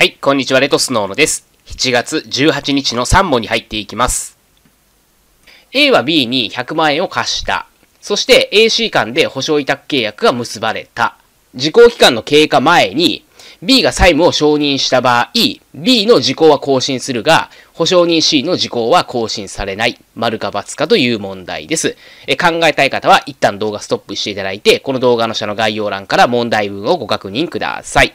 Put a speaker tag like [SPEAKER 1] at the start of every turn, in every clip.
[SPEAKER 1] はい、こんにちは、レトスノーノです。7月18日の3問に入っていきます。A は B に100万円を貸した。そして AC 間で保証委託契約が結ばれた。時効期間の経過前に B が債務を承認した場合、B の時効は更新するが、保証人 C の時効は更新されない。丸か×かという問題です。え考えたい方は一旦動画ストップしていただいて、この動画の下の概要欄から問題文をご確認ください。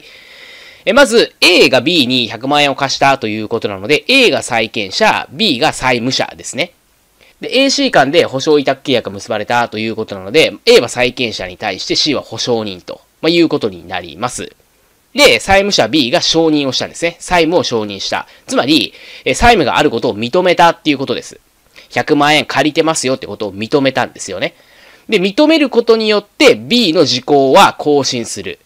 [SPEAKER 1] えまず A が B に100万円を貸したということなので、A が債権者、B が債務者ですね。で、AC 間で保証委託契約が結ばれたということなので、A は債権者に対して C は保証人と、まあ、いうことになります。で、債務者 B が承認をしたんですね。債務を承認した。つまり、え債務があることを認めたっていうことです。100万円借りてますよってことを認めたんですよね。で、認めることによって B の時効は更新する。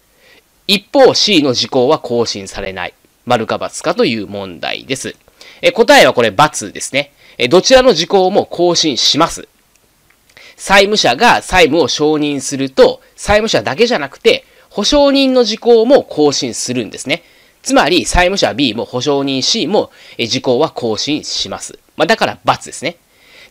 [SPEAKER 1] 一方 C の事項は更新されない。丸か×かという問題です。え答えはこれ×ですね。えどちらの事項も更新します。債務者が債務を承認すると、債務者だけじゃなくて、保証人の事項も更新するんですね。つまり、債務者 B も保証人 C も事項は更新します。まあ、だから×ですね。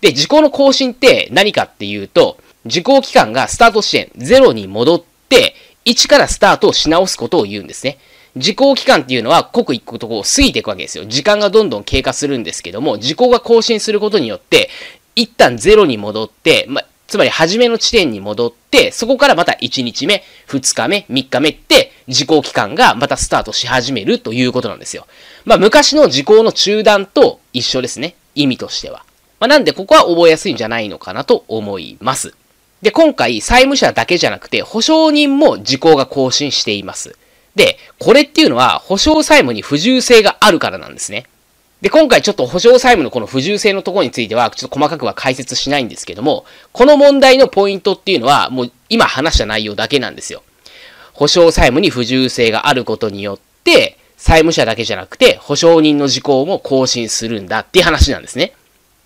[SPEAKER 1] で、事項の更新って何かっていうと、時効期間がスタート支援0に戻って、一からスタートをし直すことを言うんですね。時効期間っていうのは刻一刻とこう過ぎていくわけですよ。時間がどんどん経過するんですけども、時効が更新することによって、一旦ゼロに戻って、ま、つまり初めの地点に戻って、そこからまた1日目、2日目、3日目って、時効期間がまたスタートし始めるということなんですよ。まあ、昔の時効の中断と一緒ですね。意味としては。まあ、なんでここは覚えやすいんじゃないのかなと思います。で、今回、債務者だけじゃなくて、保証人も時効が更新しています。で、これっていうのは、保証債務に不従性があるからなんですね。で、今回ちょっと保証債務のこの不従性のところについては、ちょっと細かくは解説しないんですけども、この問題のポイントっていうのは、もう今話した内容だけなんですよ。保証債務に不従性があることによって、債務者だけじゃなくて、保証人の時効も更新するんだっていう話なんですね。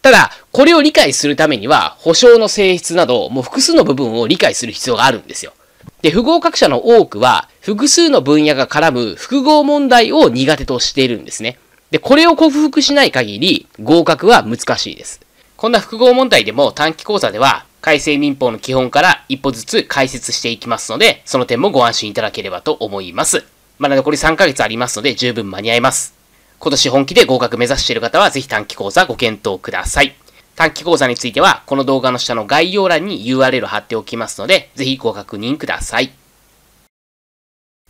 [SPEAKER 1] ただ、これを理解するためには、保証の性質など、もう複数の部分を理解する必要があるんですよ。で、不合格者の多くは、複数の分野が絡む複合問題を苦手としているんですね。で、これを克服しない限り、合格は難しいです。こんな複合問題でも短期講座では、改正民法の基本から一歩ずつ解説していきますので、その点もご安心いただければと思います。まだ残り3ヶ月ありますので、十分間に合います。今年本気で合格目指している方はぜひ短期講座ご検討ください。短期講座については、この動画の下の概要欄に URL 貼っておきますので、ぜひご確認ください。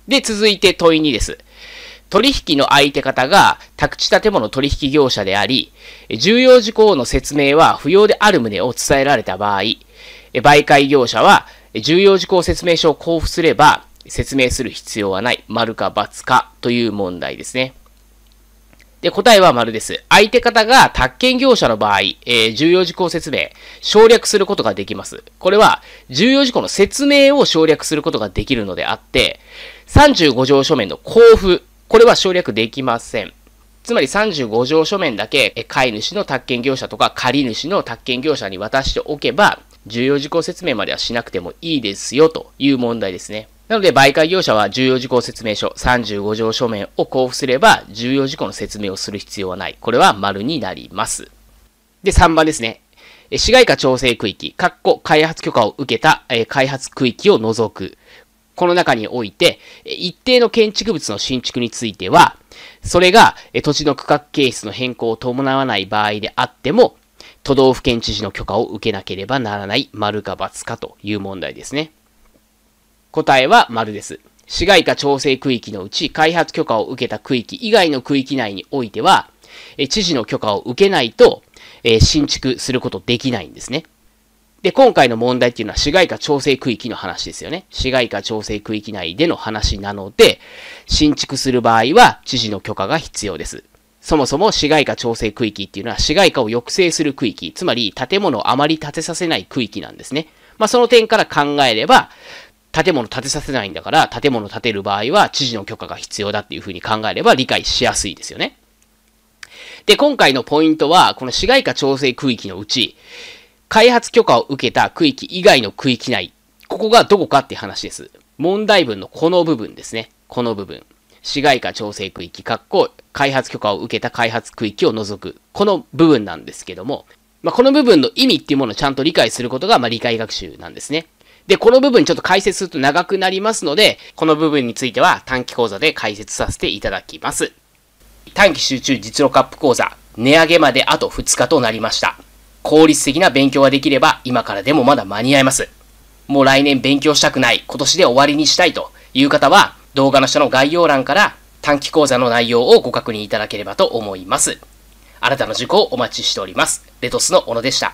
[SPEAKER 1] で、続いて問い2です。取引の相手方が宅地建物取引業者であり、重要事項の説明は不要である旨を伝えられた場合、媒介業者は重要事項説明書を交付すれば説明する必要はない、丸か×かという問題ですね。で、答えは丸です。相手方が宅建業者の場合、えー、重要事項説明、省略することができます。これは、重要事項の説明を省略することができるのであって、35条書面の交付、これは省略できません。つまり35条書面だけ、買い主の宅建業者とか借り主の宅建業者に渡しておけば、重要事項説明まではしなくてもいいですよという問題ですね。なので、媒介業者は重要事項説明書35条書面を交付すれば、重要事項の説明をする必要はない。これは丸になります。で、3番ですね。市街化調整区域、括弧開発許可を受けた開発区域を除く。この中において、一定の建築物の新築については、それが土地の区画形質の変更を伴わない場合であっても、都道府県知事の許可を受けなければならない、丸か×かという問題ですね。答えは丸です。市街化調整区域のうち開発許可を受けた区域以外の区域内においては、え知事の許可を受けないと、え新築することできないんですね。で、今回の問題っていうのは市街化調整区域の話ですよね。市街化調整区域内での話なので、新築する場合は知事の許可が必要です。そもそも市街化調整区域っていうのは市街化を抑制する区域、つまり建物をあまり建てさせない区域なんですね。まあ、その点から考えれば、建物建てさせないんだから、建物建てる場合は知事の許可が必要だっていうふうに考えれば理解しやすいですよね。で、今回のポイントは、この市街化調整区域のうち、開発許可を受けた区域以外の区域内、ここがどこかって話です。問題文のこの部分ですね。この部分。市街化調整区域、かっこ、開発許可を受けた開発区域を除く。この部分なんですけども、まあ、この部分の意味っていうものをちゃんと理解することが、まあ、理解学習なんですね。で、この部分ちょっと解説すると長くなりますので、この部分については短期講座で解説させていただきます。短期集中実力アップ講座、値上げまであと2日となりました。効率的な勉強ができれば今からでもまだ間に合います。もう来年勉強したくない、今年で終わりにしたいという方は、動画の下の概要欄から短期講座の内容をご確認いただければと思います。あなたの受講をお待ちしております。レトスの小野でした。